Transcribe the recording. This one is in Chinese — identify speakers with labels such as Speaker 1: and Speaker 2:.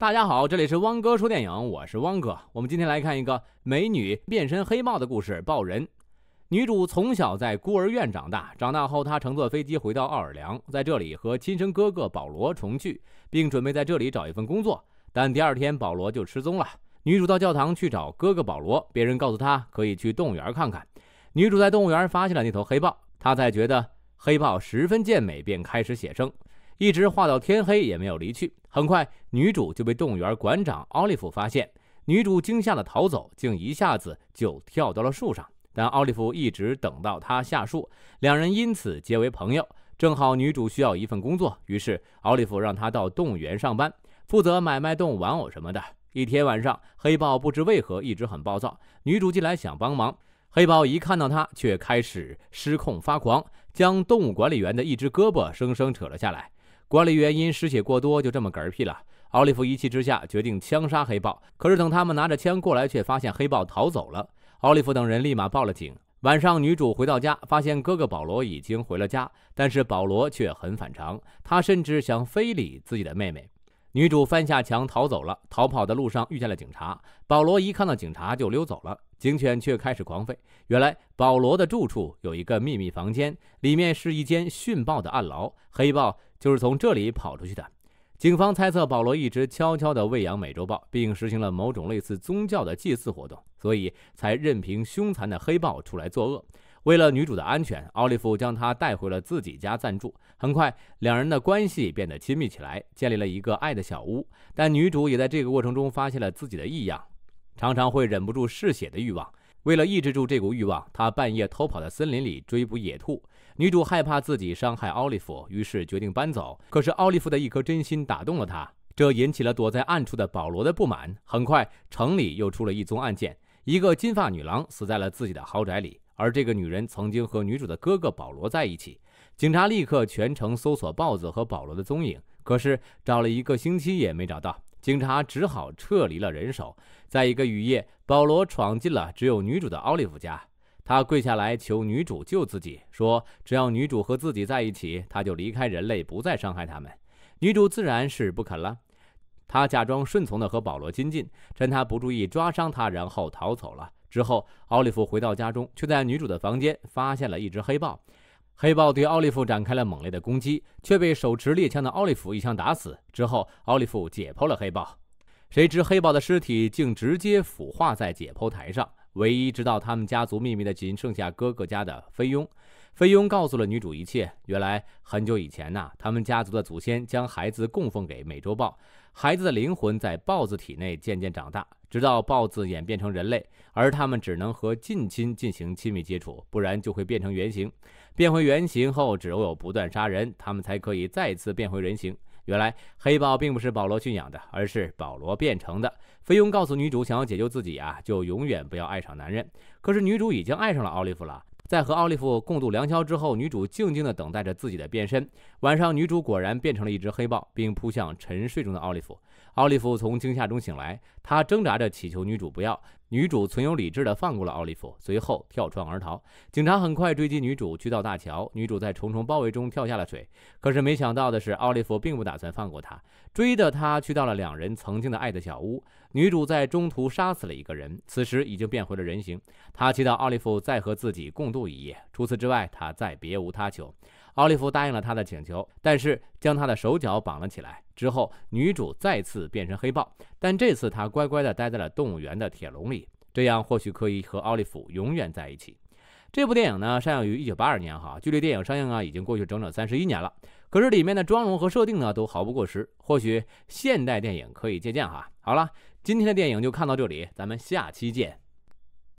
Speaker 1: 大家好，这里是汪哥说电影，我是汪哥。我们今天来看一个美女变身黑豹的故事。豹人女主从小在孤儿院长大，长大后她乘坐飞机回到奥尔良，在这里和亲生哥哥保罗重聚，并准备在这里找一份工作。但第二天保罗就失踪了。女主到教堂去找哥哥保罗，别人告诉她可以去动物园看看。女主在动物园发现了那头黑豹，她才觉得黑豹十分健美，便开始写生，一直画到天黑也没有离去。很快，女主就被动物园馆长奥利弗发现，女主惊吓的逃走，竟一下子就跳到了树上。但奥利弗一直等到她下树，两人因此结为朋友。正好女主需要一份工作，于是奥利弗让她到动物园上班，负责买卖动物玩偶什么的。一天晚上，黑豹不知为何一直很暴躁，女主进来想帮忙，黑豹一看到她却开始失控发狂，将动物管理员的一只胳膊生生扯了下来。管理员因失血过多，就这么嗝屁了。奥利弗一气之下决定枪杀黑豹，可是等他们拿着枪过来，却发现黑豹逃走了。奥利弗等人立马报了警。晚上，女主回到家，发现哥哥保罗已经回了家，但是保罗却很反常，他甚至想非礼自己的妹妹。女主翻下墙逃走了。逃跑的路上遇见了警察保罗，一看到警察就溜走了。警犬却开始狂吠。原来保罗的住处有一个秘密房间，里面是一间殉豹的暗牢，黑豹就是从这里跑出去的。警方猜测保罗一直悄悄地喂养美洲豹，并实行了某种类似宗教的祭祀活动，所以才任凭凶残的黑豹出来作恶。为了女主的安全，奥利弗将她带回了自己家暂住。很快，两人的关系变得亲密起来，建立了一个爱的小屋。但女主也在这个过程中发现了自己的异样，常常会忍不住嗜血的欲望。为了抑制住这股欲望，她半夜偷跑到森林里追捕野兔。女主害怕自己伤害奥利弗，于是决定搬走。可是奥利弗的一颗真心打动了她，这引起了躲在暗处的保罗的不满。很快，城里又出了一宗案件：一个金发女郎死在了自己的豪宅里。而这个女人曾经和女主的哥哥保罗在一起，警察立刻全城搜索豹子和保罗的踪影，可是找了一个星期也没找到，警察只好撤离了人手。在一个雨夜，保罗闯进了只有女主的奥利弗家，他跪下来求女主救自己，说只要女主和自己在一起，他就离开人类，不再伤害他们。女主自然是不肯了，她假装顺从的和保罗亲近，趁他不注意抓伤他，然后逃走了。之后，奥利弗回到家中，却在女主的房间发现了一只黑豹。黑豹对奥利弗展开了猛烈的攻击，却被手持猎枪的奥利弗一枪打死。之后，奥利弗解剖了黑豹，谁知黑豹的尸体竟直接腐化在解剖台上。唯一知道他们家族秘密的，仅剩下哥哥家的菲佣。菲佣告诉了女主一切。原来，很久以前呐，他们家族的祖先将孩子供奉给美洲豹，孩子的灵魂在豹子体内渐渐长大。直到豹子演变成人类，而他们只能和近亲进行亲密接触，不然就会变成原形。变回原形后，只有不断杀人，他们才可以再次变回人形。原来黑豹并不是保罗驯养的，而是保罗变成的。菲佣告诉女主，想要解救自己啊，就永远不要爱上男人。可是女主已经爱上了奥利弗了。在和奥利弗共度良宵之后，女主静静的等待着自己的变身。晚上，女主果然变成了一只黑豹，并扑向沉睡中的奥利弗。奥利弗从惊吓中醒来，他挣扎着祈求女主不要。女主存有理智的放过了奥利弗，随后跳窗而逃。警察很快追击女主，去到大桥。女主在重重包围中跳下了水。可是没想到的是，奥利弗并不打算放过她，追的她去到了两人曾经的爱的小屋。女主在中途杀死了一个人，此时已经变回了人形。她祈祷奥利弗再和自己共度一夜，除此之外，她再别无他求。奥利弗答应了他的请求，但是将他的手脚绑了起来。之后，女主再次变成黑豹，但这次她乖乖地待在了动物园的铁笼里，这样或许可以和奥利弗永远在一起。这部电影呢，上映于一九八二年哈，距离电影上映啊已经过去整整三十一年了。可是里面的妆容和设定呢都毫不过时，或许现代电影可以借鉴哈。好了，今天的电影就看到这里，咱们下期见。